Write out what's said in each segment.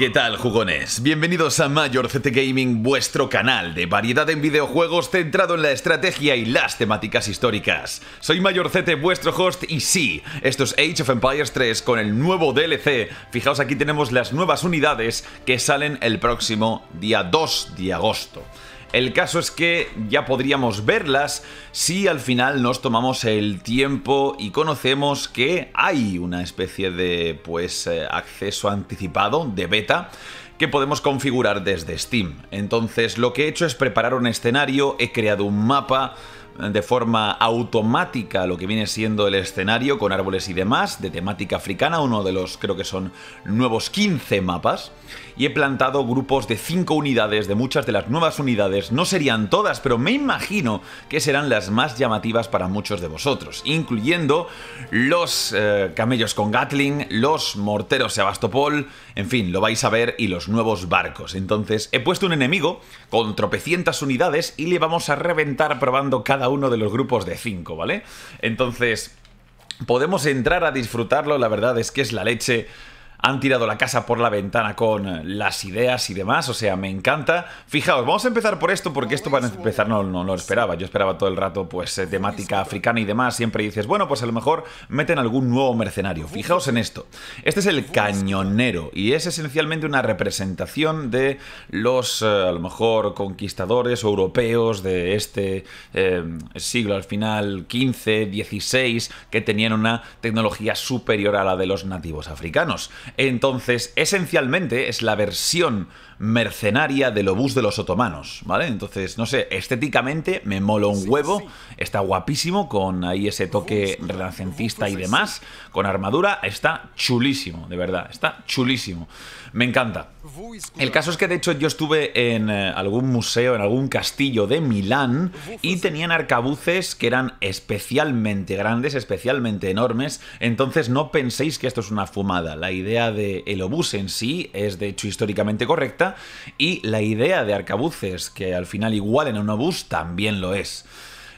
¿Qué tal, jugones? Bienvenidos a Major CT Gaming, vuestro canal de variedad en videojuegos centrado en la estrategia y las temáticas históricas. Soy Major CT, vuestro host, y sí, esto es Age of Empires 3 con el nuevo DLC. Fijaos, aquí tenemos las nuevas unidades que salen el próximo día 2 de agosto. El caso es que ya podríamos verlas si al final nos tomamos el tiempo y conocemos que hay una especie de pues eh, acceso anticipado de beta que podemos configurar desde Steam. Entonces lo que he hecho es preparar un escenario, he creado un mapa eh, de forma automática lo que viene siendo el escenario con árboles y demás, de temática africana, uno de los creo que son nuevos 15 mapas y he plantado grupos de 5 unidades de muchas de las nuevas unidades. No serían todas, pero me imagino que serán las más llamativas para muchos de vosotros, incluyendo los eh, camellos con Gatling, los morteros Sebastopol, en fin, lo vais a ver, y los nuevos barcos. Entonces, he puesto un enemigo con tropecientas unidades y le vamos a reventar probando cada uno de los grupos de 5, ¿vale? Entonces podemos entrar a disfrutarlo, la verdad es que es la leche han tirado la casa por la ventana con eh, las ideas y demás, o sea, me encanta. Fijaos, vamos a empezar por esto porque esto para empezar no, no, lo esperaba, yo esperaba todo el rato pues eh, temática africana y demás, siempre dices, bueno, pues a lo mejor meten algún nuevo mercenario. Fijaos en esto, este es el cañonero y es esencialmente una representación de los, eh, a lo mejor, conquistadores europeos de este siglo al final 15, 16, que tenían una tecnología superior a la de los nativos africanos. Entonces, esencialmente es la versión mercenaria del obús de los otomanos, ¿vale? Entonces, no sé, estéticamente me molo un huevo, está guapísimo, con ahí ese toque renacentista y demás, con armadura, está chulísimo, de verdad, está chulísimo. Me encanta. El caso es que de hecho yo estuve en eh, algún museo, en algún castillo de Milán y tenían arcabuces que eran especialmente grandes, especialmente enormes, entonces no penséis que esto es una fumada. La idea del obús en sí es de hecho históricamente correcta, y la idea de arcabuces, que al final igual en un obús también lo es.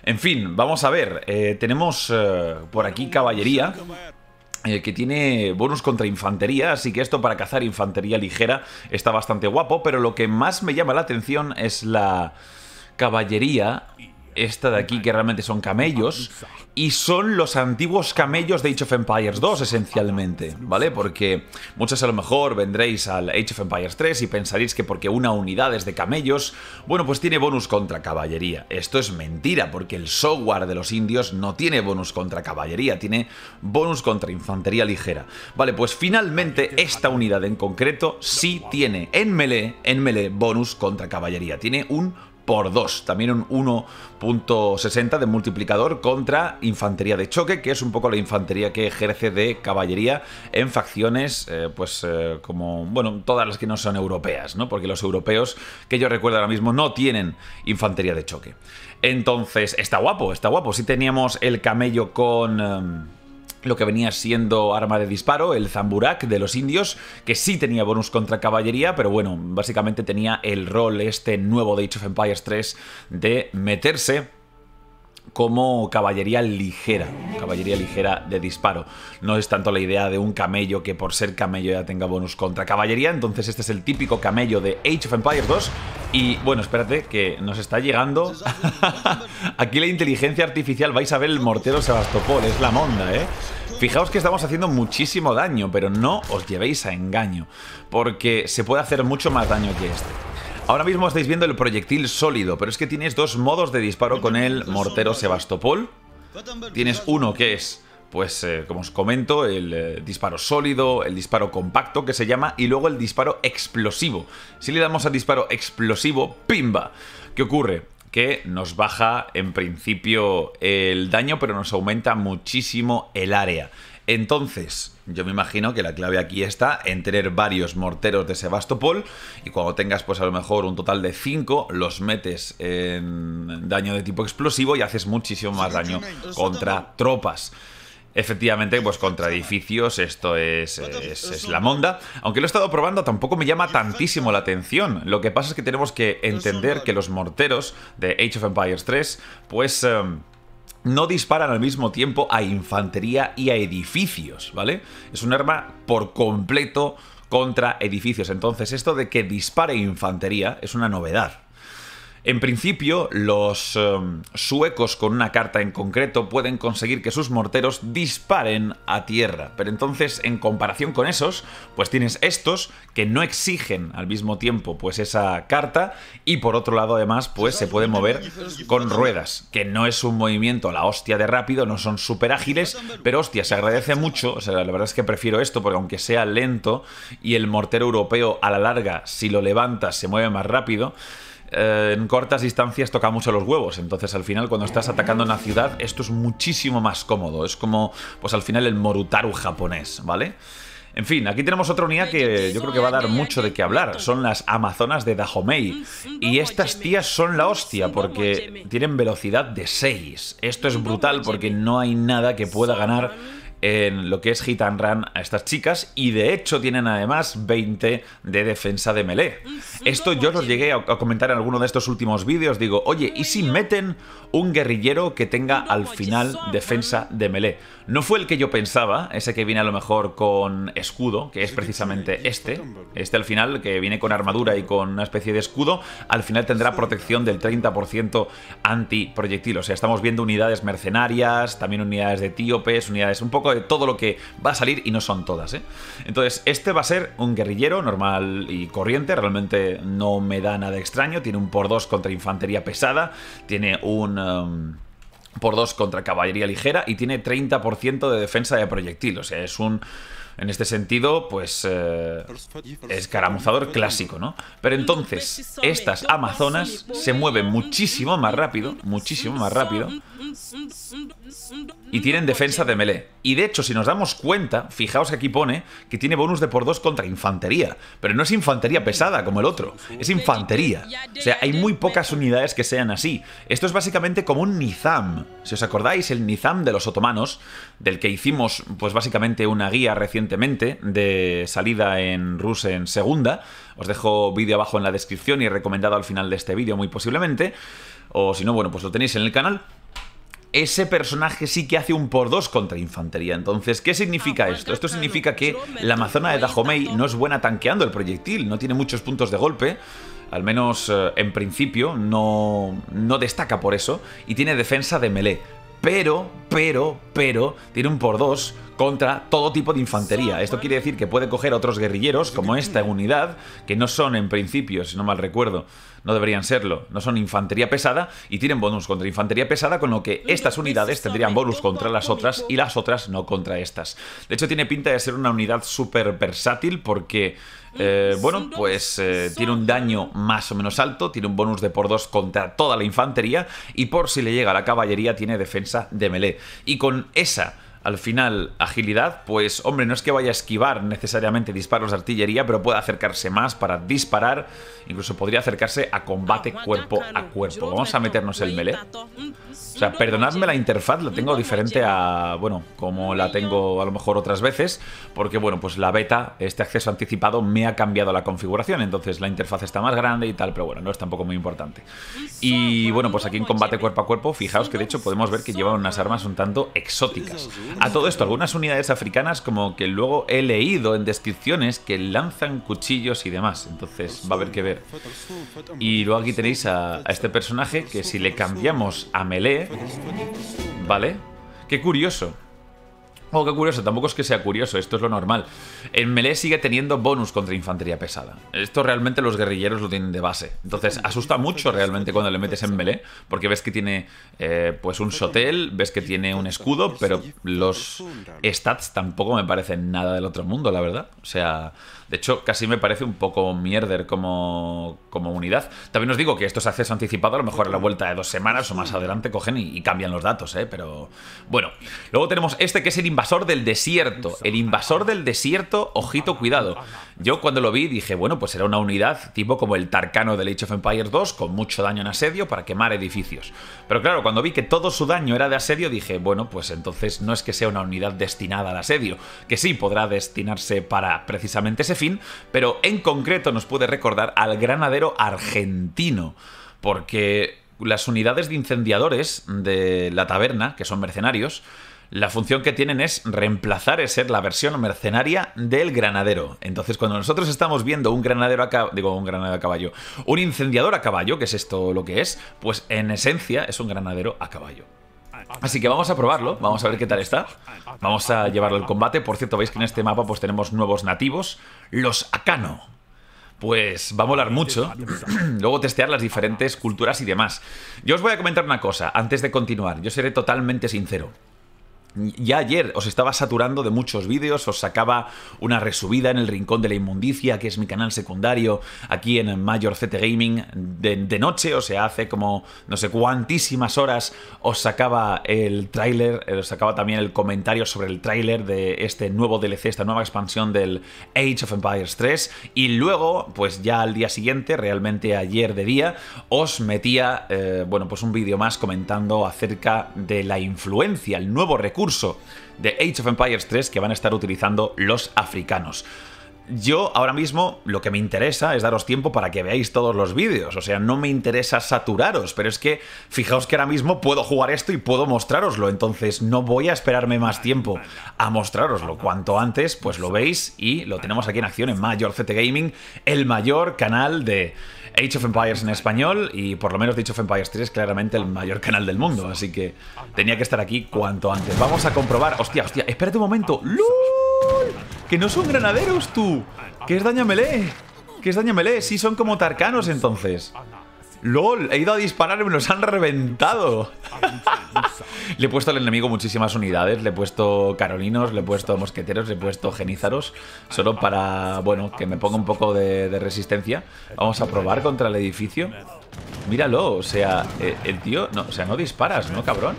En fin, vamos a ver. Eh, tenemos eh, por aquí caballería. Eh, que tiene bonus contra infantería, así que esto para cazar infantería ligera está bastante guapo, pero lo que más me llama la atención es la caballería esta de aquí, que realmente son camellos, y son los antiguos camellos de Age of Empires 2, esencialmente, ¿vale? Porque muchas a lo mejor vendréis al Age of Empires 3 y pensaréis que porque una unidad es de camellos, bueno, pues tiene bonus contra caballería. Esto es mentira, porque el software de los indios no tiene bonus contra caballería, tiene bonus contra infantería ligera. Vale, pues finalmente esta unidad en concreto sí tiene en melee, en melee bonus contra caballería. Tiene un por 2. También un 1.60 de multiplicador contra infantería de choque, que es un poco la infantería que ejerce de caballería en facciones, eh, pues eh, como, bueno, todas las que no son europeas, ¿no? Porque los europeos, que yo recuerdo ahora mismo, no tienen infantería de choque. Entonces, está guapo, está guapo. Si teníamos el camello con... Em, lo que venía siendo arma de disparo, el Zamburak de los indios, que sí tenía bonus contra caballería, pero bueno, básicamente tenía el rol este nuevo de Age of Empires 3 de meterse como caballería ligera, caballería ligera de disparo. No es tanto la idea de un camello que por ser camello ya tenga bonus contra caballería, entonces este es el típico camello de Age of Empires 2. Y bueno, espérate, que nos está llegando... Aquí la inteligencia artificial, vais a ver el mortero Sebastopol, es la monda, ¿eh? Fijaos que estamos haciendo muchísimo daño, pero no os llevéis a engaño, porque se puede hacer mucho más daño que este. Ahora mismo estáis viendo el proyectil sólido, pero es que tienes dos modos de disparo con el mortero Sebastopol. Tienes uno que es, pues eh, como os comento, el eh, disparo sólido, el disparo compacto que se llama, y luego el disparo explosivo. Si le damos al disparo explosivo, ¡pimba! ¿Qué ocurre? que nos baja en principio el daño, pero nos aumenta muchísimo el área. Entonces, yo me imagino que la clave aquí está en tener varios morteros de Sebastopol y cuando tengas pues a lo mejor un total de 5, los metes en daño de tipo explosivo y haces muchísimo más daño contra tropas. Efectivamente, pues contra edificios esto es, la monda. Aunque lo he estado probando, tampoco me llama tantísimo la atención. Lo que pasa es que tenemos que entender que los morteros de Age of Empires 3, pues... Em, no disparan al mismo tiempo a infantería y a edificios, ¿vale? Es un arma por completo contra edificios. Entonces, esto de que dispare infantería es una novedad. En principio, los em, suecos con una carta en concreto pueden conseguir que sus morteros disparen a tierra, pero entonces en comparación con esos, pues tienes estos que no exigen al mismo tiempo pues esa carta y por otro lado además pues se pueden mover con ruedas, que no es un movimiento a la hostia de rápido, no son súper ágiles, pero hostia, se agradece mucho, o sea, la verdad es que prefiero esto porque aunque sea lento y el mortero europeo a la larga si lo levantas se mueve más rápido, eh, en cortas distancias toca mucho los huevos. Entonces, al final, cuando estás atacando una ciudad, esto es muchísimo más cómodo. Es como, pues al final, el Morutaru japonés, ¿vale? En fin, aquí tenemos otra unidad que yo creo que va a dar mucho de qué hablar. Son las Amazonas de Dahomey. Y estas tías son la hostia porque tienen velocidad de 6. Esto es brutal porque no hay nada que pueda ganar en lo que es hit and run a estas chicas y de hecho tienen además 20 de defensa de melee. Esto yo los llegué a comentar en alguno de estos últimos vídeos, digo, oye, ¿y si meten un guerrillero que tenga al final defensa de melee? No fue el que yo pensaba, ese que viene a lo mejor con escudo, que es precisamente este, este al final que viene con armadura y con una especie de escudo, al final tendrá protección del 30% antiproyectil, o sea, estamos viendo unidades mercenarias, también unidades de etíopes, unidades un poco de todo lo que va a salir y no son todas, ¿eh? Entonces, este va a ser un guerrillero normal y corriente, realmente no me da nada extraño, tiene un por 2 contra infantería pesada, tiene un... Um, por 2 contra caballería ligera y tiene 30% de defensa de proyectil. O sea, es un en este sentido, pues eh, escaramuzador clásico, ¿no? Pero entonces, estas amazonas se mueven muchísimo más rápido, muchísimo más rápido, y tienen defensa de melee. Y de hecho, si nos damos cuenta, fijaos que aquí pone que tiene bonus de por dos contra infantería, pero no es infantería pesada como el otro, es infantería. O sea, hay muy pocas unidades que sean así. Esto es básicamente como un Nizam. Si os acordáis, el Nizam de los otomanos, del que hicimos pues básicamente una guía recién de salida en Rus en segunda. Os dejo vídeo abajo en la descripción y recomendado al final de este vídeo muy posiblemente. O si no, bueno, pues lo tenéis en el canal. Ese personaje sí que hace un por dos contra infantería. Entonces, ¿qué significa ah, pues esto? Esto significa que la amazona de Dahomey no es buena tanqueando el proyectil, no tiene muchos puntos de golpe al menos eh, en principio, no, no destaca por eso, y tiene defensa de melee, pero, pero, pero, tiene un por dos contra todo tipo de infantería. Esto quiere decir que puede coger otros guerrilleros, como esta unidad, que no son en principio, si no mal recuerdo, no deberían serlo, no son infantería pesada y tienen bonus contra infantería pesada, con lo que estas unidades tendrían bonus contra las otras y las otras no contra estas. De hecho, tiene pinta de ser una unidad súper versátil porque eh, bueno, pues eh, tiene un daño más o menos alto, tiene un bonus de por 2 contra toda la infantería y por si le llega a la caballería tiene defensa de melee. Y con esa al final, agilidad, pues hombre, no es que vaya a esquivar necesariamente disparos de artillería, pero puede acercarse más para disparar, incluso podría acercarse a combate cuerpo a cuerpo. Vamos a meternos el melee. O sea, perdonadme la interfaz, la tengo diferente a, bueno, como la tengo a lo mejor otras veces, porque bueno, pues la beta, este acceso anticipado me ha cambiado la configuración, entonces la interfaz está más grande y tal, pero bueno, no es tampoco muy importante. Y bueno, pues aquí en combate cuerpo a cuerpo, fijaos que de hecho podemos ver que llevan unas armas un tanto exóticas. A todo esto, algunas unidades africanas como que luego he leído en descripciones que lanzan cuchillos y demás, entonces va a haber que ver. Y luego aquí tenéis a, este personaje que si le cambiamos a melee, ¿vale? Qué curioso. Oh, qué curioso, tampoco es que sea curioso, esto es lo normal. En melee sigue teniendo bonus contra infantería pesada. Esto realmente los guerrilleros lo tienen de base. Entonces, asusta mucho realmente cuando le metes en melee, porque ves que tiene eh, pues un sotel, ves que tiene un escudo, pero los stats tampoco me parecen nada del otro mundo, la verdad. O sea, de hecho, casi me parece un poco mierder como, como unidad. También os digo que esto es acceso anticipado, a lo mejor a la vuelta de dos semanas o más adelante cogen y, cambian los datos, ¿eh? Pero bueno, luego tenemos este que es el invasor del desierto. El invasor del desierto, ojito, cuidado. Yo cuando lo vi dije, bueno, pues era una unidad tipo como el Tarcano del Age of Empires 2, con mucho daño en asedio para quemar edificios. Pero claro, cuando vi que todo su daño era de asedio, dije, bueno, pues entonces no es que sea una unidad destinada al asedio, que sí podrá destinarse para precisamente ese pero en concreto nos puede recordar al granadero argentino, porque las unidades de incendiadores de la taberna, que son mercenarios, la función que tienen es reemplazar, es ser la versión mercenaria del granadero. Entonces, cuando nosotros estamos viendo un granadero a caballo, digo, un granadero a caballo, un incendiador a caballo, que es esto lo que es, pues en esencia es un granadero a caballo. Así que vamos a probarlo, vamos a ver qué tal está. Vamos a llevarlo al combate. Por cierto, veis que en este mapa pues tenemos nuevos nativos, los Akano. Pues va a volar mucho. Luego testear las diferentes culturas y demás. Yo os voy a comentar una cosa antes de continuar. Yo seré totalmente sincero. Ya ayer os estaba saturando de muchos vídeos, os sacaba una resubida en el Rincón de la Inmundicia, que es mi canal secundario aquí en Major CT Gaming, de, noche, o sea, hace como no sé cuantísimas horas os sacaba el tráiler, eh, os sacaba también el comentario sobre el tráiler de este nuevo DLC, esta nueva expansión del Age of Empires 3, y luego, pues ya al día siguiente, realmente ayer de día, os metía, eh, bueno, pues un vídeo más comentando acerca de la influencia, el nuevo recurso, de Age of Empires 3 que van a estar utilizando los africanos. Yo ahora mismo lo que me interesa es daros tiempo para que veáis todos los vídeos, o sea, no me interesa saturaros, pero es que fijaos que ahora mismo puedo jugar esto y puedo mostraroslo, entonces no voy a esperarme más tiempo a mostraroslo. Cuanto antes, pues lo veis y lo tenemos aquí en acción en Major CT Gaming, el mayor canal de Age of Empires en español y por lo menos Age of Empires 3 es claramente el mayor canal del mundo, así que tenía que estar aquí cuanto antes. Vamos a comprobar... Hostia, hostia, espérate un momento. ¡Lol! ¡Que no son granaderos, tú! ¡Que es daño melee! ¡Que es daño melee! Sí, son como tarcanos entonces. LOL, he ido a disparar y me los han reventado. le he puesto al enemigo muchísimas unidades, le he puesto carolinos, le he puesto mosqueteros, le he puesto genízaros, solo para, bueno, que me ponga un poco de, resistencia. Vamos a probar contra el edificio. Míralo, o sea, eh, el tío, no, o sea, no disparas, ¿no, cabrón?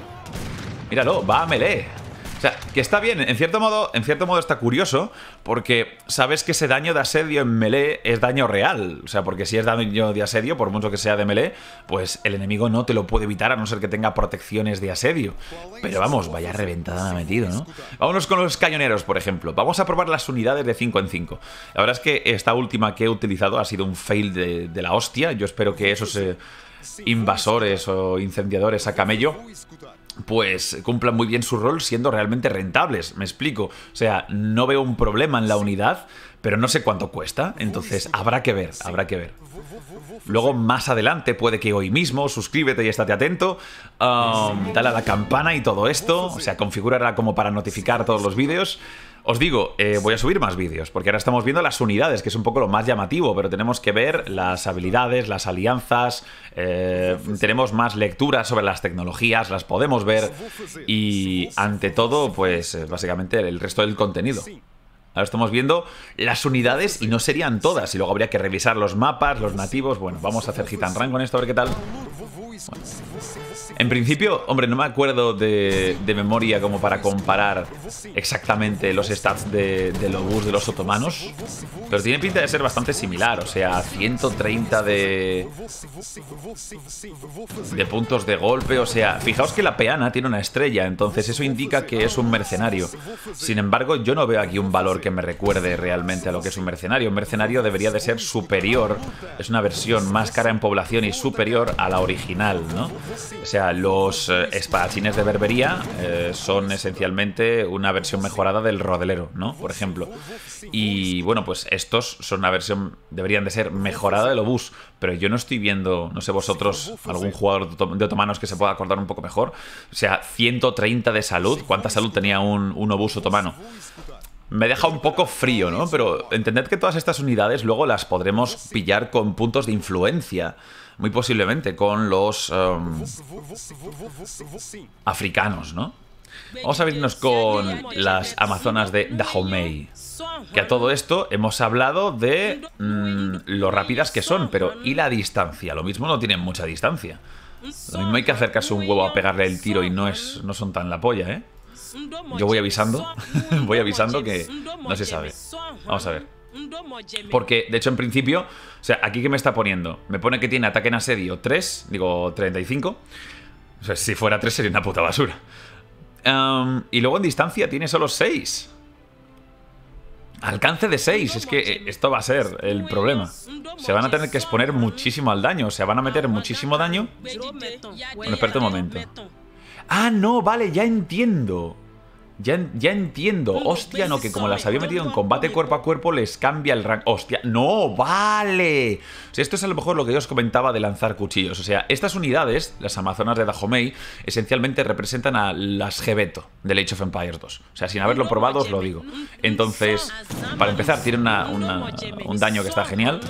Míralo, va a melee sea, que está bien, en cierto modo, en cierto modo está curioso, porque sabes que ese daño de asedio en melee es daño real. O sea, porque si es daño de asedio, por mucho que sea de melee, pues el enemigo no te lo puede evitar a no ser que tenga protecciones de asedio. Pero vamos, vaya reventada me ha metido, ¿no? Vámonos con los cañoneros, por ejemplo. Vamos a probar las unidades de 5 en 5. La verdad es que esta última que he utilizado ha sido un fail de, la hostia. Yo espero que esos eh, invasores o incendiadores a camello pues cumplan muy bien su rol siendo realmente rentables, me explico. O sea, no veo un problema en la unidad, pero no sé cuánto cuesta, entonces habrá que ver, habrá que ver. Luego más adelante, puede que hoy mismo, suscríbete y estate atento, um, dale a la campana y todo esto, o sea, configurará como para notificar todos los vídeos. Os digo, eh, voy a subir más vídeos, porque ahora estamos viendo las unidades, que es un poco lo más llamativo, pero tenemos que ver las habilidades, las alianzas, eh, tenemos más lecturas sobre las tecnologías, las podemos ver y ante todo, pues eh, básicamente el resto del contenido. Ahora estamos viendo las unidades y no serían todas, y luego habría que revisar los mapas, los nativos. Bueno, vamos a hacer Gitan Run con esto a ver qué tal. En principio, hombre, no me acuerdo de, memoria como para comparar exactamente los stats de, de Lobus de los otomanos, pero tiene pinta de ser bastante similar, o sea, 130 de, de puntos de golpe, o sea, fijaos que la peana tiene una estrella, entonces eso indica que es un mercenario. Sin embargo, yo no veo aquí un valor que me recuerde realmente a lo que es un mercenario. Un mercenario debería de ser superior, es una versión más cara en población y superior a la original, ¿no? O sea, los eh, espadachines de berbería eh, son esencialmente una versión mejorada del rodelero, ¿no? Por ejemplo. Y bueno, pues estos son una versión, deberían de ser mejorada del obús, pero yo no estoy viendo, no sé vosotros, algún jugador de otomanos que se pueda acordar un poco mejor. O sea, 130 de salud, ¿cuánta salud tenía un, un obús otomano? me deja un poco frío, ¿no? Pero entended que todas estas unidades luego las podremos pillar con puntos de influencia muy posiblemente con los africanos, ¿no? Vamos a vernos con las amazonas de Dahomey. Que a todo esto hemos hablado de mm, lo rápidas que son, pero ¿y la distancia? Lo mismo no tienen mucha distancia. Lo mismo hay que acercarse un huevo a pegarle el tiro y no, es, no son tan la polla, ¿eh? Yo voy avisando, voy avisando que no se sabe. Vamos a ver. Porque, de hecho, en principio, o sea, aquí que me está poniendo, me pone que tiene ataque en asedio 3, digo 35. O sea, si fuera 3 sería una puta basura. y luego en distancia tiene solo 6. Alcance de 6, es que esto va a ser el problema. Se van a tener que exponer muchísimo al daño, o sea, van a meter muchísimo daño. Bueno, un momento. Ah, no, vale, ya entiendo. Ya, entiendo. Hostia, no, que como las había metido en combate cuerpo a cuerpo, les cambia el rank. Hostia, no, vale. O esto es a lo mejor lo que yo os comentaba de lanzar cuchillos. O sea, estas unidades, las Amazonas de Dahomey, esencialmente representan a las Gebeto del Age of Empires 2. O sea, sin haberlo probado, os lo digo. Entonces, para empezar, tiene un daño que está genial.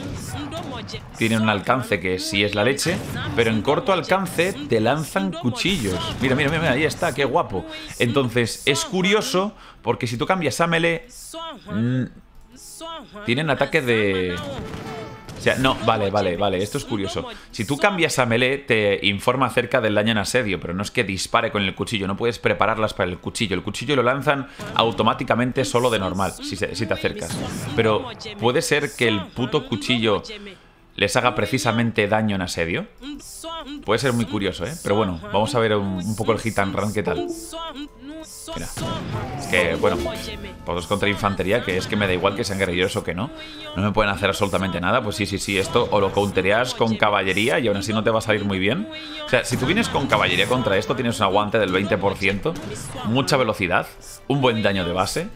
Tiene un alcance que sí es la leche, pero en corto alcance te lanzan cuchillos. Mira, mira, mira, ahí está, qué guapo. Entonces, es curioso porque si tú cambias a melee... Mm, tienen ataque de... O sea, no, vale, vale, vale, esto es curioso. Si tú cambias a melee, te informa acerca del daño en asedio, pero no es que dispare con el cuchillo, no puedes prepararlas para el cuchillo. El cuchillo lo lanzan automáticamente solo de normal, si, te acercas. Pero, ¿puede ser que el puto cuchillo les haga precisamente daño en asedio? Puede ser muy curioso, ¿eh? Pero bueno, vamos a ver un, poco el hit and run, ¿qué tal? Mira. Es que, bueno, todos contra infantería, que es que me da igual que sean guerrilleros o que no. No me pueden hacer absolutamente nada. Pues sí, sí, sí, esto o lo countereas con caballería y aún así no te va a salir muy bien. O sea, si tú vienes con caballería contra esto, tienes un aguante del 20%, mucha velocidad, un buen daño de base.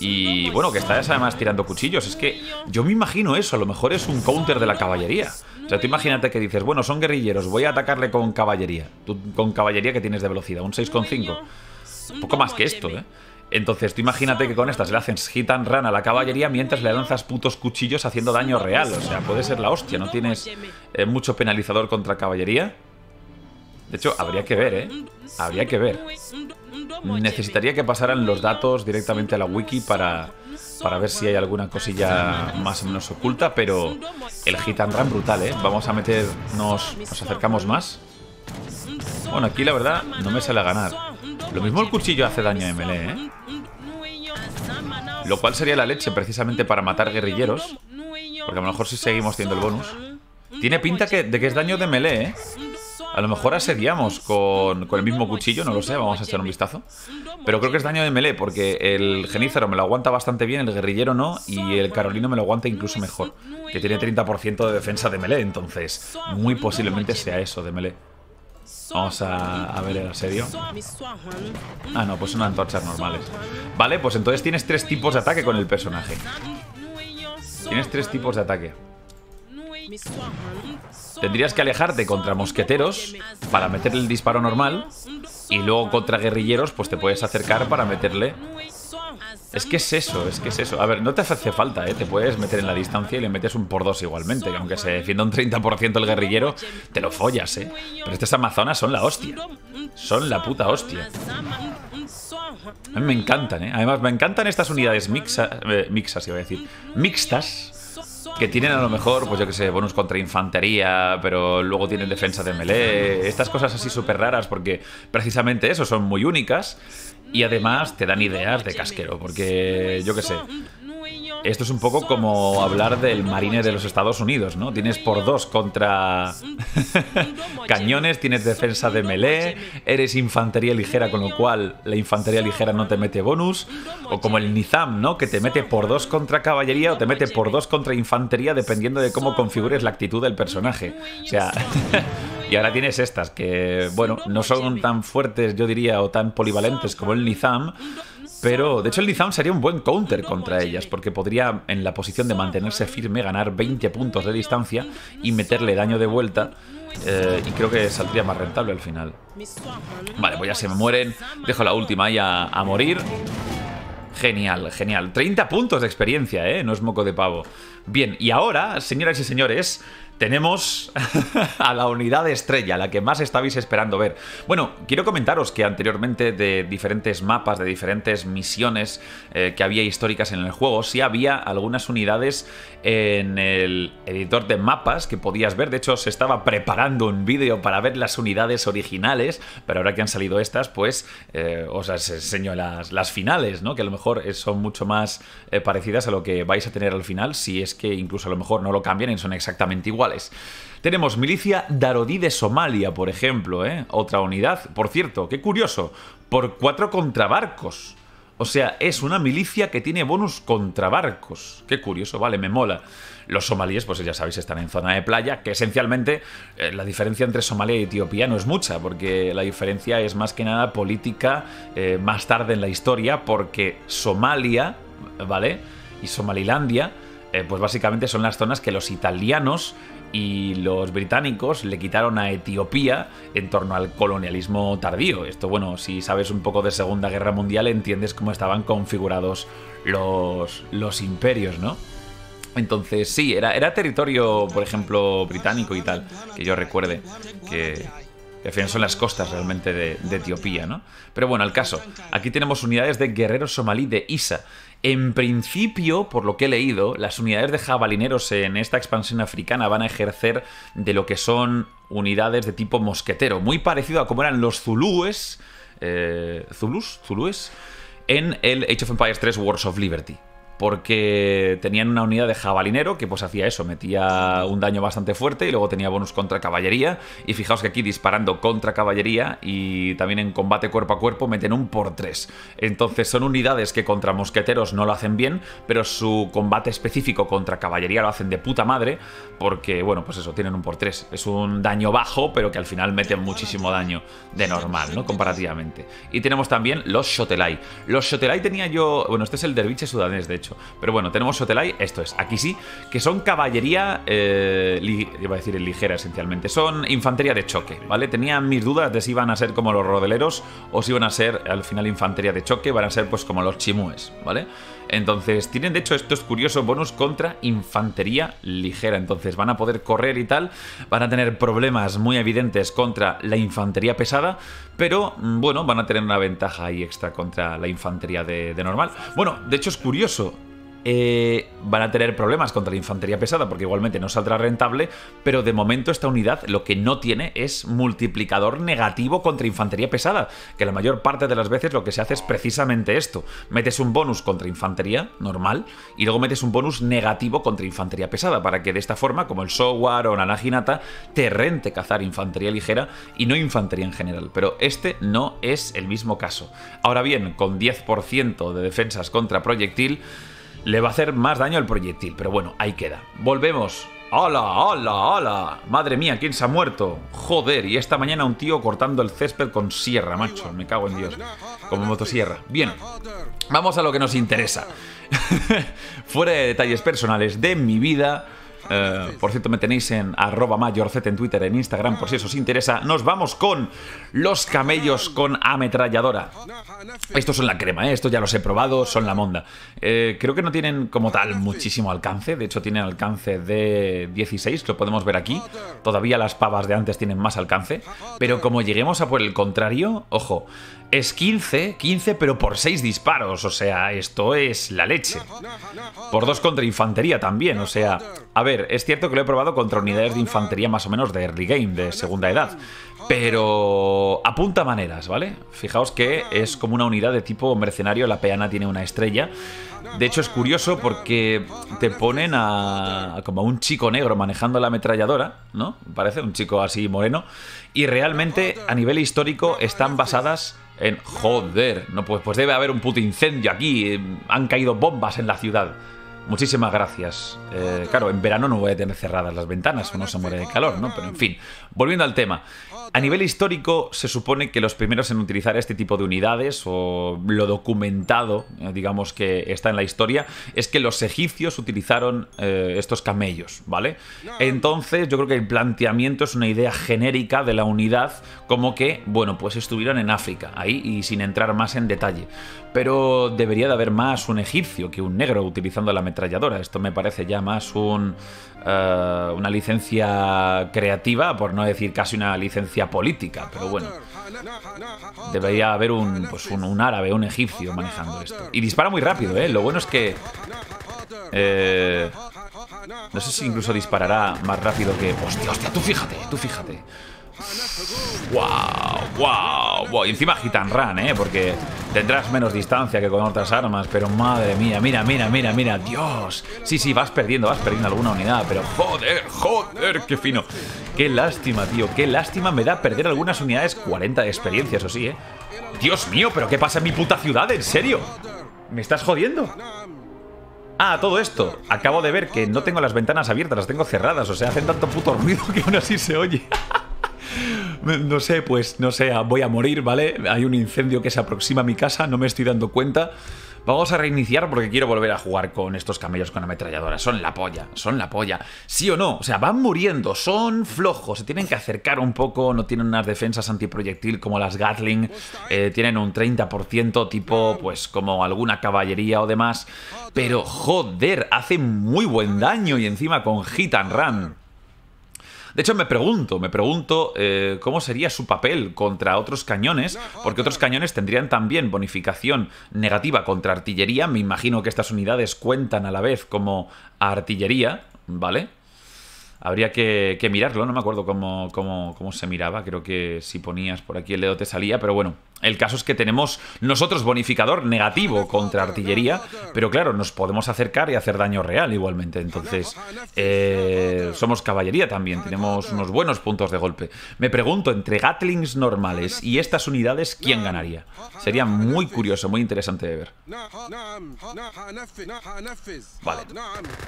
Y bueno, que estás además tirando cuchillos. Es que yo me imagino eso. A lo mejor es un counter de la caballería. O sea, tú imagínate que dices, bueno, son guerrilleros, voy a atacarle con caballería. Tú, con caballería que tienes de velocidad, un 6,5 poco más que esto, ¿eh? Entonces, tú imagínate que con estas le haces hit run a la caballería mientras le lanzas putos cuchillos haciendo daño real. O sea, puede ser la hostia. No tienes eh, mucho penalizador contra caballería. De hecho, habría que ver, ¿eh? Habría que ver. Necesitaría que pasaran los datos directamente a la wiki para, para ver si hay alguna cosilla más o menos oculta, pero el hit and run brutal, ¿eh? Vamos a meternos... Nos acercamos más. Bueno, aquí la verdad no me sale a ganar. Lo mismo el cuchillo hace daño de melee, ¿eh? Lo cual sería la leche precisamente para matar guerrilleros. Porque a lo mejor si seguimos teniendo el bonus. Tiene pinta que, de que es daño de melee, ¿eh? A lo mejor asediamos con, el mismo cuchillo, no lo sé, vamos a echar un vistazo. Pero creo que es daño de melee, porque el genízaro me lo aguanta bastante bien, el guerrillero no, y el carolino me lo aguanta incluso mejor, que tiene 30% de defensa de melee, entonces muy posiblemente sea eso de melee. Vamos a, ver el asedio. Ah, no, pues son antorchas normales. Vale, pues entonces tienes tres tipos de ataque con el personaje. Tienes tres tipos de ataque. Tendrías que alejarte contra mosqueteros para meterle el disparo normal y luego contra guerrilleros pues te puedes acercar para meterle es que es eso, es que es eso. A ver, no te hace falta, ¿eh? Te puedes meter en la distancia y le metes un por dos igualmente. aunque se defienda un 30% el guerrillero, te lo follas, ¿eh? Pero estas amazonas son la hostia. Son la puta hostia. A mí me encantan, ¿eh? Además, me encantan estas unidades mixas, eh, mixas iba a decir, mixtas, que tienen a lo mejor, pues yo que sé, bonus contra infantería, pero luego tienen defensa de melee, estas cosas así súper raras porque precisamente eso, son muy únicas y además te dan ideas de casquero, porque yo qué sé. Esto es un poco como hablar del marine de los Estados Unidos, ¿no? Tienes por dos contra cañones, tienes defensa de melee, eres infantería ligera, con lo cual la infantería ligera no te mete bonus, o como el Nizam, ¿no? Que te mete por dos contra caballería o te mete por dos contra infantería, dependiendo de cómo configures la actitud del personaje. O sea. Y ahora tienes estas que, bueno, no son tan fuertes, yo diría, o tan polivalentes como el Nizam. Pero, de hecho, el Nizam sería un buen counter contra ellas, porque podría, en la posición de mantenerse firme, ganar 20 puntos de distancia y meterle daño de vuelta. Eh, y creo que saldría más rentable al final. Vale, pues ya se me mueren. Dejo la última ahí a morir. Genial, genial. 30 puntos de experiencia, ¿eh? No es moco de pavo. Bien, y ahora, señoras y señores, tenemos a la unidad estrella, la que más estabais esperando ver. Bueno, quiero comentaros que anteriormente de diferentes mapas, de diferentes misiones eh, que había históricas en el juego, sí había algunas unidades en el editor de mapas que podías ver. De hecho, se estaba preparando un vídeo para ver las unidades originales, pero ahora que han salido estas, pues eh, os enseño las, las, finales, ¿no? Que a lo mejor eh, son mucho más parecidas a lo que vais a tener al final, si es que incluso a lo mejor no lo cambian y son exactamente igual tenemos milicia Darodí de Somalia, por ejemplo, ¿eh? otra unidad. Por cierto, qué curioso, por cuatro contrabarcos. O sea, es una milicia que tiene bonus contrabarcos. Qué curioso, vale, me mola. Los somalíes, pues ya sabéis, están en zona de playa, que esencialmente eh, la diferencia entre Somalia y Etiopía no es mucha, porque la diferencia es más que nada política eh, más tarde en la historia, porque Somalia, ¿vale? Y Somalilandia, eh, pues básicamente son las zonas que los italianos y los británicos le quitaron a Etiopía en torno al colonialismo tardío. Esto, bueno, si sabes un poco de Segunda Guerra Mundial entiendes cómo estaban configurados los, los imperios, ¿no? Entonces, sí, era, era territorio, por ejemplo, británico y tal, que yo recuerde, que, que al son las costas realmente de, de, Etiopía, ¿no? Pero bueno, al caso, aquí tenemos unidades de guerreros somalí de ISA en principio, por lo que he leído, las unidades de jabalineros en esta expansión africana van a ejercer de lo que son unidades de tipo mosquetero, muy parecido a como eran los zulúes, eh, zulus, zulúes, en el Age of Empires 3 Wars of Liberty porque tenían una unidad de jabalinero que pues hacía eso, metía un daño bastante fuerte y luego tenía bonus contra caballería. Y fijaos que aquí disparando contra caballería y también en combate cuerpo a cuerpo meten un por 3. Entonces son unidades que contra mosqueteros no lo hacen bien, pero su combate específico contra caballería lo hacen de puta madre porque, bueno, pues eso, tienen un por 3. Es un daño bajo, pero que al final meten muchísimo daño de normal, ¿no? Comparativamente. Y tenemos también los Shotelai. Los Shotelai tenía yo... Bueno, este es el derviche sudanés, de hecho. Pero bueno, tenemos Sotelai, esto es, aquí sí, que son caballería, eh, iba a decir ligera esencialmente, son infantería de choque, ¿vale? Tenía mis dudas de si iban a ser como los rodeleros o si iban a ser al final infantería de choque, van a ser pues como los chimúes, ¿vale? Entonces, tienen de hecho, esto es curioso, bonus contra infantería ligera. Entonces, van a poder correr y tal, van a tener problemas muy evidentes contra la infantería pesada, pero mm, bueno, van a tener una ventaja ahí extra contra la infantería de, de normal. Bueno, de hecho es curioso, eh, van a tener problemas contra la infantería pesada porque igualmente no saldrá rentable, pero de momento esta unidad lo que no tiene es multiplicador negativo contra infantería pesada, que la mayor parte de las veces lo que se hace es precisamente esto. Metes un bonus contra infantería normal y luego metes un bonus negativo contra infantería pesada para que de esta forma, como el software o Naginata, te rente cazar infantería ligera y no infantería en general. Pero este no es el mismo caso. Ahora bien, con 10% de defensas contra proyectil, le va a hacer más daño al proyectil. Pero bueno, ahí queda. Volvemos. ¡Hala, hala, hala! Madre mía, ¿quién se ha muerto? Joder, y esta mañana un tío cortando el césped con sierra, macho. Me cago en Dios. Como motosierra. Bien, vamos a lo que nos interesa. Fuera de detalles personales de mi vida eh, por cierto, me tenéis en arroba mayorcet en Twitter, en Instagram, por si eso os interesa. Nos vamos con los camellos con ametralladora. Estos son la crema, ¿eh? esto estos ya los he probado, son la monda. Eh, creo que no tienen como tal muchísimo alcance, de hecho tienen alcance de 16, lo podemos ver aquí. Todavía las pavas de antes tienen más alcance, pero como lleguemos a por el contrario, ojo, es 15, 15 pero por 6 disparos, o sea, esto es la leche. Por 2 contra infantería también, o sea... A ver, es cierto que lo he probado contra unidades de infantería más o menos de early game, de segunda edad, pero apunta maneras, ¿vale? Fijaos que es como una unidad de tipo mercenario, la peana tiene una estrella. De hecho es curioso porque te ponen a, como a un chico negro manejando la ametralladora, ¿no? Parece un chico así moreno. Y realmente a nivel histórico están basadas en... Joder, no, pues, pues debe haber un puto incendio aquí. Em, han caído bombas en la ciudad. Muchísimas gracias. Eh, claro, en verano no voy a tener cerradas las ventanas, uno se muere de calor, ¿no? Pero en fin, volviendo al tema. A nivel histórico, se supone que los primeros en utilizar este tipo de unidades, o lo documentado, eh, digamos que está en la historia, es que los egipcios utilizaron eh, estos camellos, ¿vale? Entonces, yo creo que el planteamiento es una idea genérica de la unidad, como que, bueno, pues estuvieron en África, ahí, y sin entrar más en detalle. Pero debería de haber más un egipcio que un negro utilizando la ametralladora. Esto me parece ya más un, eh, una licencia creativa, por no decir casi una licencia política, pero bueno. Debería haber un, pues un, árabe, un egipcio manejando esto. Y dispara muy rápido, ¿eh? Lo bueno es que... Eh, no sé si incluso disparará más rápido que... Hostia, hostia, tú fíjate, tú fíjate. ¡Wow! ¡Wow! ¡Wow! Y encima Gitan Run, ¿eh? Porque tendrás menos distancia que con otras armas, pero madre mía, mira, mira, mira, mira, Dios. Sí, sí, vas perdiendo, vas perdiendo alguna unidad, pero joder, joder, qué fino. Qué lástima, tío. Qué lástima me da perder algunas unidades. 40 de experiencia, eso sí, ¿eh? Dios mío, pero ¿qué pasa en mi puta ciudad? ¿En serio? ¿Me estás jodiendo? Ah, todo esto. Acabo de ver que no tengo las ventanas abiertas, las tengo cerradas. O sea, hacen tanto puto ruido que aún así se oye. no sé, pues, no sé, voy a morir, ¿vale? Hay un incendio que se aproxima a mi casa, no me estoy dando cuenta. Vamos a reiniciar porque quiero volver a jugar con estos camellos con ametralladora, Son la polla, son la polla. Sí o no, o sea, van muriendo, son flojos, se tienen que acercar un poco, no tienen unas defensas antiproyectil como las Gatling, eh, tienen un 30% tipo, pues, como alguna caballería o demás. Pero, joder, hacen muy buen daño y encima con hit and run. De hecho, me pregunto, me pregunto eh, cómo sería su papel contra otros cañones, porque otros cañones tendrían también bonificación negativa contra artillería. Me imagino que estas unidades cuentan a la vez como artillería, ¿vale? Habría que, mirarlo, no me acuerdo cómo, cómo, cómo se miraba. Creo que si ponías por aquí el dedo te salía, pero bueno, el caso es que tenemos nosotros bonificador negativo contra artillería, pero claro, nos podemos acercar y hacer daño real igualmente. Entonces, eh, somos caballería también, tenemos unos buenos puntos de golpe. Me pregunto, entre Gatlings normales y estas unidades, ¿quién ganaría? Sería muy curioso, muy interesante de ver. Vale.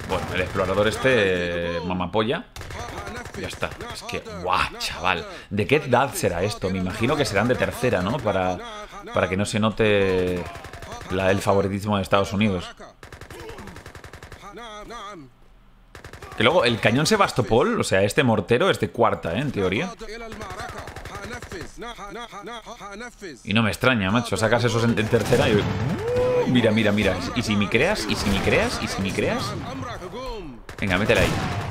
Bueno, el explorador este, mamapolla. Ya está. Es que, guau, chaval. ¿De qué edad será esto? Me imagino que serán de tercera, ¿no? Para para, que no se note el favoritismo de Estados Unidos. Que luego, el cañón Sebastopol, o sea, este mortero es de cuarta, ¿eh? en teoría. Y no me extraña, macho, sacas esos en, en tercera y... Uh, mira, mira, mira. Y si me creas, y si me creas, y si me creas... Venga, métela ahí.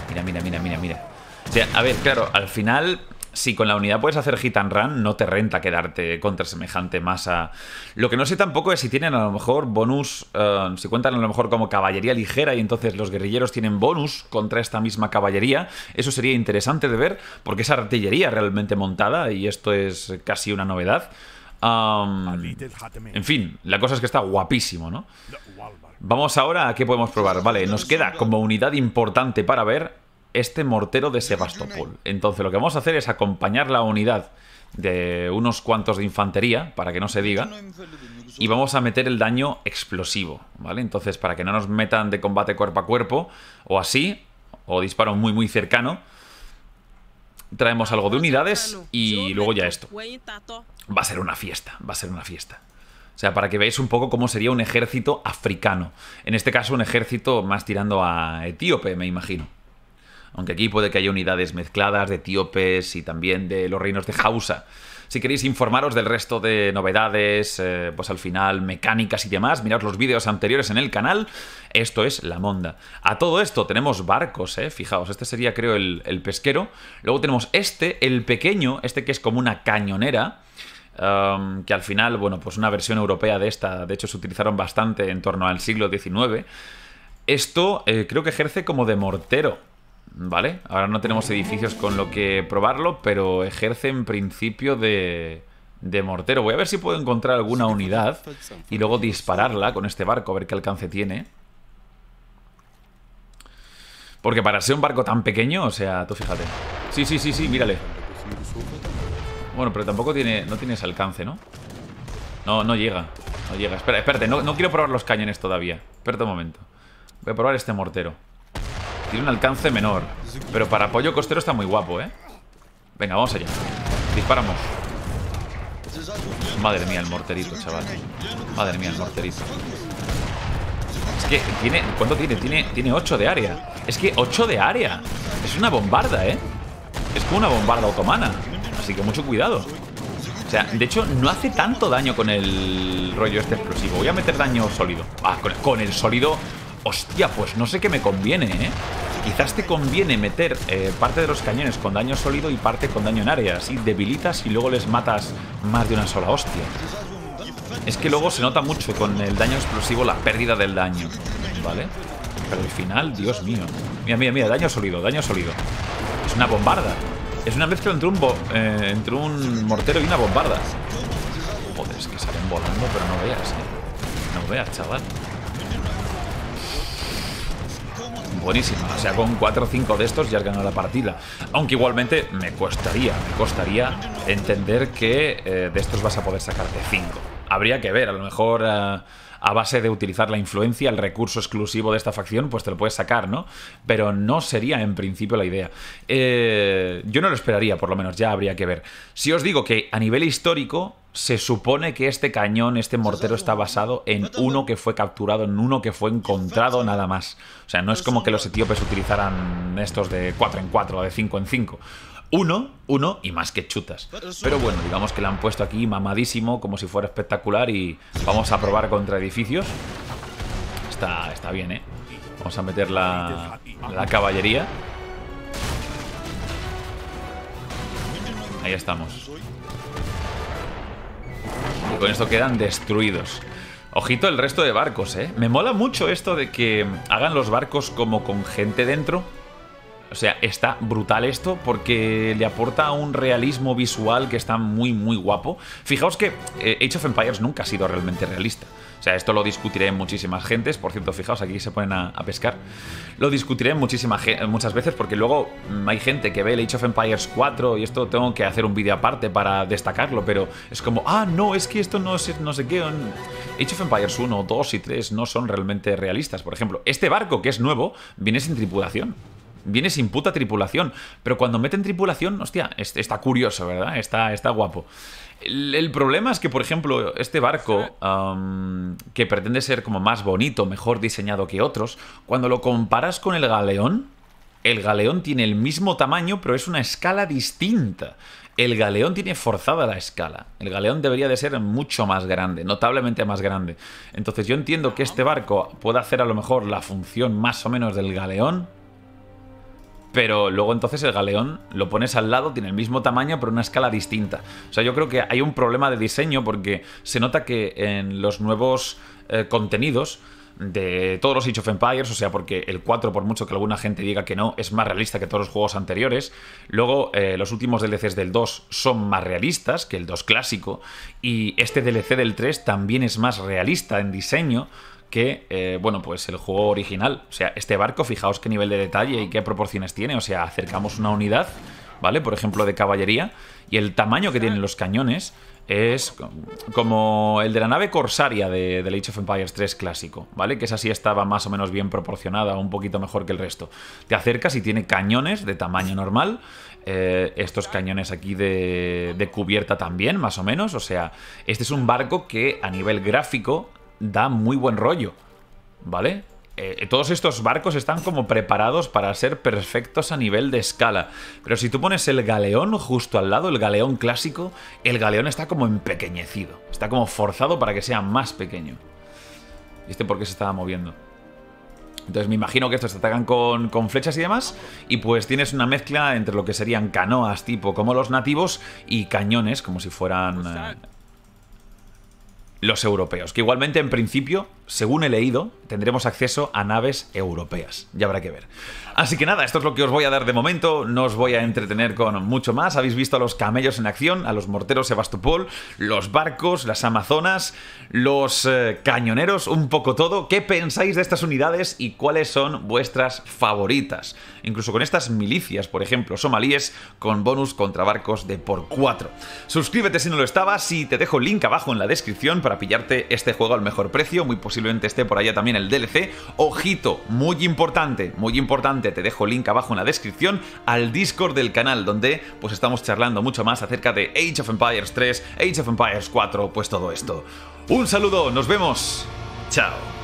Mira, mira, mira, mira, mira. O sea, a ver, claro, al final si con la unidad puedes hacer hit and run, no te renta quedarte contra semejante masa. Lo que no sé tampoco es si tienen a lo mejor bonus, eh, si cuentan a lo mejor como caballería ligera y entonces los guerrilleros tienen bonus contra esta misma caballería. Eso sería interesante de ver porque es artillería realmente montada y esto es casi una novedad. en fin, la cosa es que está guapísimo, ¿no? Vamos ahora a qué podemos probar. Vale, nos queda como unidad importante para ver este mortero de Sebastopol. Entonces lo que vamos a hacer es acompañar la unidad de unos cuantos de infantería, para que no se diga, y vamos a meter el daño explosivo, ¿vale? Entonces para que no nos metan de combate cuerpo a cuerpo, o así, o disparo muy muy cercano, traemos algo de unidades y luego ya esto. Va a ser una fiesta, va a ser una fiesta. O sea, para que veáis un poco cómo sería un ejército africano. En este caso, un ejército más tirando a etíope, me imagino aunque aquí puede que haya unidades mezcladas de etíopes y también de los reinos de Hausa. Si queréis informaros del resto de novedades, eh, pues al final mecánicas y demás, mirad los vídeos anteriores en el canal. Esto es La Monda. A todo esto tenemos barcos, eh. fijaos, este sería creo el, pesquero. Luego tenemos este, el pequeño, este que es como una cañonera. Um, que al final, bueno, pues una versión europea de esta, de hecho se utilizaron bastante en torno al siglo XIX. Esto eh, creo que ejerce como de mortero, ¿Vale? Ahora no tenemos edificios con lo que probarlo, pero ejerce en principio de, de mortero. Voy a ver si puedo encontrar alguna unidad y luego dispararla con este barco, a ver qué alcance tiene. Porque para ser un barco tan pequeño, o sea, tú fíjate. Sí, sí, sí, sí, mírale. Bueno, pero tampoco tiene, no tienes alcance, ¿no? No, no llega. No llega. Espera, espérate, no, no quiero probar los cañones todavía. Espera un momento. Voy a probar este mortero. Tiene un alcance menor. Pero para apoyo costero está muy guapo, ¿eh? Venga, vamos allá. Disparamos. Madre mía, el morterito, chaval. Madre mía, el morterito. Es que tiene... ¿Cuánto tiene? Tiene, tiene 8 de área. Es que 8 de área. Es una bombarda, ¿eh? Es como una bombarda otomana. Así que mucho cuidado. O sea, de hecho, no hace tanto daño con el rollo este explosivo. Voy a meter daño sólido. Ah, con el sólido Hostia, pues no sé qué me conviene, ¿eh? Quizás te conviene meter eh, parte de los cañones con daño sólido y parte con daño en área. Así debilitas y luego les matas más de una sola hostia. Es que luego se nota mucho con el daño explosivo la pérdida del daño. ¿Vale? Pero al final, Dios mío. Mira, mira, mira, daño sólido, daño sólido. Es una bombarda. Es una mezcla entre un, eh, entre un mortero y una bombarda. Joder, es que salen volando, pero no veas, ¿eh? No veas, chaval. buenísima. O sea, con 4 o 5 de estos ya has ganado la partida. Aunque igualmente me costaría, me costaría entender que eh, de estos vas a poder sacarte 5 habría que ver, a lo mejor... Eh, a base de utilizar la influencia, el recurso exclusivo de esta facción, pues te lo puedes sacar, ¿no? Pero no sería en principio la idea. Eh, yo no lo esperaría, por lo menos, ya habría que ver. Si os digo que a nivel histórico, se supone que este cañón, este mortero está basado en uno que fue capturado, en uno que fue encontrado nada más. O sea, no es como que los etíopes utilizaran estos de 4 en 4 o de 5 en 5 uno, uno y más que chutas. Pero bueno, digamos que la han puesto aquí mamadísimo, como si fuera espectacular y vamos a probar contra edificios. Está, está bien, ¿eh? Vamos a meter la, la caballería. Ahí estamos. Y con esto quedan destruidos. Ojito el resto de barcos, ¿eh? Me mola mucho esto de que hagan los barcos como con gente dentro o sea, está brutal esto porque le aporta un realismo visual que está muy, muy guapo. Fijaos que eh, Age of Empires nunca ha sido realmente realista. O sea, esto lo discutiré en muchísimas gentes. Por cierto, fijaos, aquí se ponen a, pescar. Lo discutiré muchas veces porque luego mm, hay gente que ve el Age of Empires 4 y esto tengo que hacer un vídeo aparte para destacarlo, pero es como, ah, no, es que esto no, es, no sé qué. Age of Empires 1, 2 y 3 no son realmente realistas. Por ejemplo, este barco que es nuevo viene sin tripulación viene sin puta tripulación. Pero cuando meten tripulación, hostia, está curioso, ¿verdad? Está, está guapo. El, problema es que, por ejemplo, este barco, que pretende ser como más bonito, mejor diseñado que otros, cuando lo comparas con el galeón, el galeón tiene el mismo tamaño, pero es una escala distinta. El galeón tiene forzada la escala. El galeón debería de ser mucho más grande, notablemente más grande. Entonces yo entiendo que este barco pueda hacer a lo mejor la función más o menos del galeón, pero luego entonces el galeón lo pones al lado, tiene el mismo tamaño, pero una escala distinta. O sea, yo creo que hay un problema de diseño porque se nota que en los nuevos eh, contenidos de todos los Age of Empires, o sea, porque el 4, por mucho que alguna gente diga que no, es más realista que todos los juegos anteriores. Luego, eh, los últimos DLCs del 2 son más realistas que el 2 clásico, y este DLC del 3 también es más realista en diseño que, eh, bueno, pues el juego original. O sea, este barco, fijaos qué nivel de detalle y qué proporciones tiene. O sea, acercamos una unidad, ¿vale? Por ejemplo, de caballería. Y el tamaño que tienen los cañones es como el de la nave corsaria de, The Age of Empires 3 clásico, ¿vale? Que esa sí estaba más o menos bien proporcionada, un poquito mejor que el resto. Te acercas y tiene cañones de tamaño normal. Eh, estos cañones aquí de cubierta también, más o menos. O sea, este es un barco que a nivel gráfico da muy buen rollo, ¿vale? Eh, eh, todos estos barcos están como preparados para ser perfectos a nivel de escala. Pero si tú pones el galeón justo al lado, el galeón clásico, el galeón está como empequeñecido. Está como forzado para que sea más pequeño. ¿Y este por qué se estaba moviendo? Entonces me imagino que estos atacan con, flechas y demás, y pues tienes una mezcla entre lo que serían canoas tipo como los nativos y cañones, como si fueran eh, los europeos, que igualmente en principio según he leído, tendremos acceso a naves europeas. Ya habrá que ver. Así que nada, esto es lo que os voy a dar de momento. No os voy a entretener con mucho más. Habéis visto a los camellos en acción, a los morteros Sebastopol, los barcos, las amazonas, los eh, cañoneros, un poco todo. ¿Qué pensáis de estas unidades y cuáles son vuestras favoritas? Incluso con estas milicias, por ejemplo, somalíes con bonus contra barcos de por 4. Suscríbete si no lo estabas y te dejo el link abajo en la descripción para pillarte este juego al mejor precio, muy posible posiblemente esté por allá también el DLC. Ojito, muy importante, muy importante, te dejo el link abajo en la descripción al Discord del canal, donde pues estamos charlando mucho más acerca de Age of Empires 3, Age of Empires 4, pues todo esto. Un saludo, nos vemos. Chao.